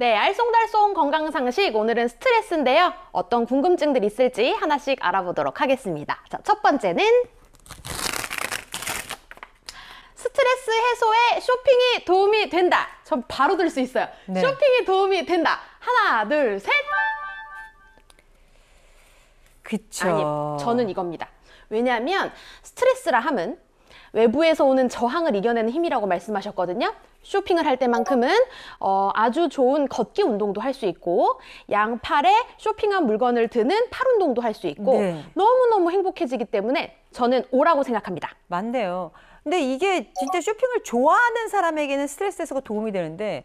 네, 알쏭달쏭 건강상식 오늘은 스트레스인데요. 어떤 궁금증들 있을지 하나씩 알아보도록 하겠습니다. 자, 첫 번째는 스트레스 해소에 쇼핑이 도움이 된다. 전 바로 들 수 있어요. 네. 쇼핑이 도움이 된다. 하나, 둘, 셋. 그쵸. 아니, 저는 이겁니다. 왜냐하면 스트레스라 함은 외부에서 오는 저항을 이겨내는 힘이라고 말씀하셨거든요. 쇼핑을 할 때만큼은 어, 아주 좋은 걷기 운동도 할 수 있고 양팔에 쇼핑한 물건을 드는 팔 운동도 할 수 있고 네. 너무너무 행복해지기 때문에 저는 오라고 생각합니다. 맞네요. 근데 이게 진짜 쇼핑을 좋아하는 사람에게는 스트레스 해소가 도움이 되는데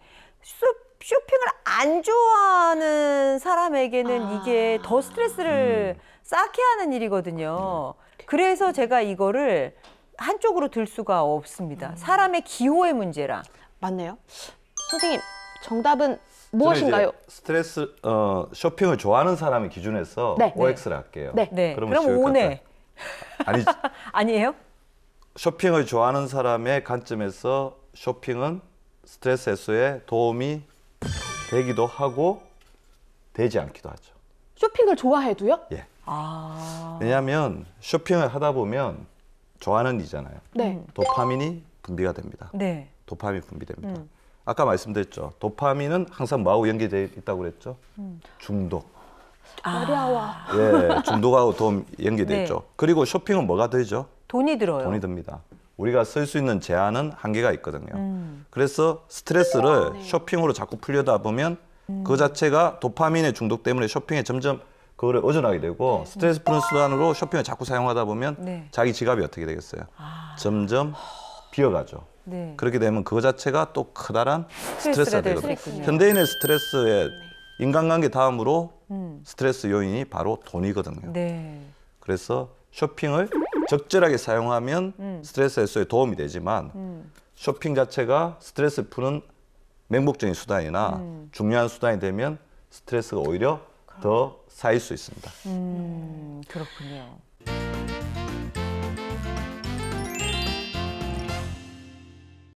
쇼핑을 안 좋아하는 사람에게는 아... 이게 더 스트레스를 음. 쌓게 하는 일이거든요. 그래서 제가 이거를 한쪽으로 들 수가 없습니다. 음. 사람의 기호의 문제라. 맞네요. 선생님, 정답은 무엇인가요? 스트레스 어, 쇼핑을 좋아하는 사람이 기준에서 네. OX를 할게요. 네. 네. 그럼 오네. 아니 아니에요? 쇼핑을 좋아하는 사람의 관점에서 쇼핑은 스트레스 해소에 도움이 되기도 하고 되지 않기도 하죠. 쇼핑을 좋아해도요? 예. 아... 왜냐하면 쇼핑을 하다 보면 좋아하는 이잖아요. 네. 도파민이 분비가 됩니다. 네. 도파민 분비됩니다. 음. 아까 말씀드렸죠. 도파민은 항상 뭐하고 연계되어 있다고 그랬죠? 음. 중독. 아. 어려워. 예, 중독하고 돈 연계되어 네. 있죠. 그리고 쇼핑은 뭐가 되죠 돈이 들어요. 돈이 듭니다. 우리가 쓸 수 있는 제한은 한계가 있거든요. 음. 그래서 스트레스를 아, 네. 쇼핑으로 자꾸 풀려다 보면 음. 그 자체가 도파민의 중독 때문에 쇼핑에 점점 그거를 의존하게 되고 네. 스트레스 푸는 수단으로 쇼핑을 자꾸 사용하다 보면 네. 자기 지갑이 어떻게 되겠어요? 아. 점점 비어가죠. 네. 그렇게 되면 그 자체가 또 커다란 스트레스가 되거든요. 현대인의 스트레스의 네. 인간관계 다음으로 음. 스트레스 요인이 바로 돈이거든요. 네. 그래서 쇼핑을 적절하게 사용하면 음. 스트레스 해소에 도움이 되지만 음. 쇼핑 자체가 스트레스 푸는 맹목적인 수단이나 음. 중요한 수단이 되면 스트레스가 오히려 더 쌓일 수 있습니다. 음, 그렇군요.